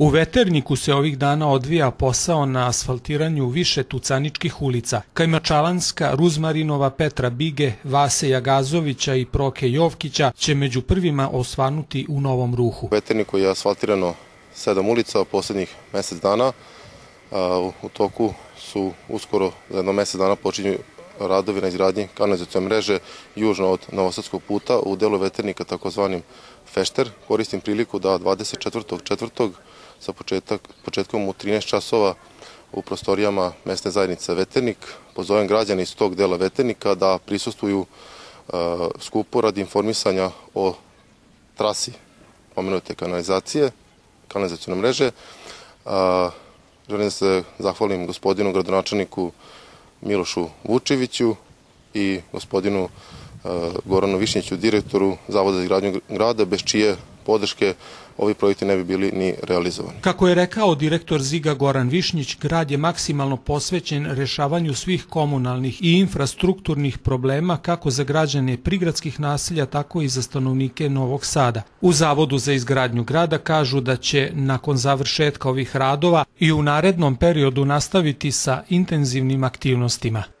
U Veterniku se ovih dana odvija posao na asfaltiranju više tucaničkih ulica, Kajmačalanska, Ruzmarinova, Petra Bige, Vase Jagazovića i Proke Jovkića će među prvima osvanuti u novom ruhu. U Veterniku je asfaltirano sedam ulica poslednjih mesec dana. U toku su uskoro za jedno mesec dana počinju radovi na izgradnji kanalizacijone mreže južno od Novosadskog puta u delu veternika takozvanim Fešter. Koristim priliku da 24.4. sa početak, početkom u 13 časova u prostorijama mesne zajednice Veternik pozovem građane iz tog dela Veternika da prisustuju e, skupu radi informisanja o trasi pomenute kanalizacije, kanalizacijone mreže. E, želim da se zahvalim gospodinu gradonačelniku Milošu Vučeviću i gospodinu e, Goranu Višnjiću, direktoru Zavoda za gradnju grada, bez čije podrške ovi projekti ne bi bili ni realizovani. Kako je rekao direktor Ziga Goran Višnjić, grad je maksimalno posvećen rešavanju svih komunalnih i infrastrukturnih problema kako za građane prigradskih naselja, tako i za stanovnike Novog Sada. U Zavodu za izgradnju grada kažu da će nakon završetka ovih radova i u narednom periodu nastaviti sa intenzivnim aktivnostima.